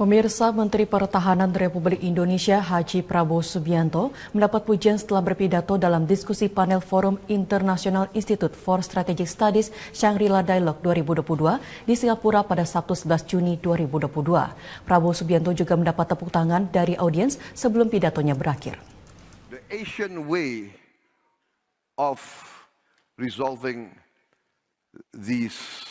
Pemirsa Menteri Pertahanan Republik Indonesia Haji Prabowo Subianto mendapat pujian setelah berpidato dalam diskusi panel Forum internasional Institute for Strategic Studies Shangri-La Dialogue 2022 di Singapura pada Sabtu 11 Juni 2022. Prabowo Subianto juga mendapat tepuk tangan dari audiens sebelum pidatonya berakhir. The Asian way of resolving these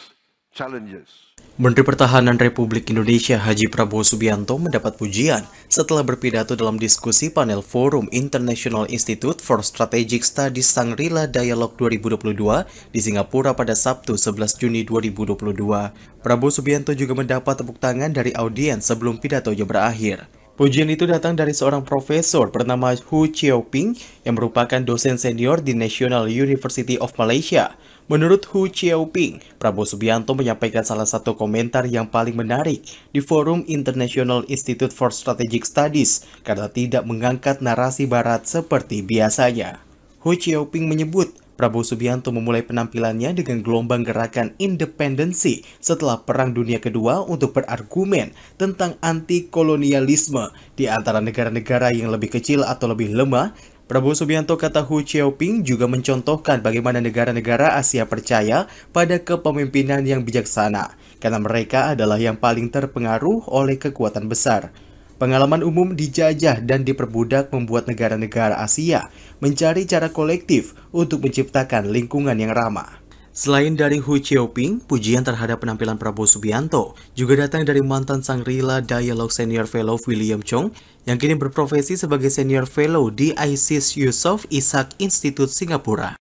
Menteri Pertahanan Republik Indonesia Haji Prabowo Subianto mendapat pujian setelah berpidato dalam diskusi panel Forum International Institute for Strategic Studies Sangrila Dialog 2022 di Singapura pada Sabtu 11 Juni 2022. Prabowo Subianto juga mendapat tepuk tangan dari audiens sebelum pidatonya berakhir. Pujian itu datang dari seorang profesor bernama Hu Chiaoping yang merupakan dosen senior di National University of Malaysia. Menurut Hu Chiaoping, Prabowo Subianto menyampaikan salah satu komentar yang paling menarik di forum International Institute for Strategic Studies karena tidak mengangkat narasi barat seperti biasanya. Hu Chiaoping menyebut Prabowo Subianto memulai penampilannya dengan gelombang gerakan independensi setelah Perang Dunia Kedua untuk berargumen tentang anti kolonialisme di antara negara-negara yang lebih kecil atau lebih lemah Prabowo Subianto kata Hu Xiaoping juga mencontohkan bagaimana negara-negara Asia percaya pada kepemimpinan yang bijaksana, karena mereka adalah yang paling terpengaruh oleh kekuatan besar. Pengalaman umum dijajah dan diperbudak membuat negara-negara Asia mencari cara kolektif untuk menciptakan lingkungan yang ramah. Selain dari Hu Xiaoping, pujian terhadap penampilan Prabowo Subianto juga datang dari mantan Sang Rila Dialog Senior Fellow William Chong yang kini berprofesi sebagai Senior Fellow di ISIS Yusof Ishak Institute Singapura.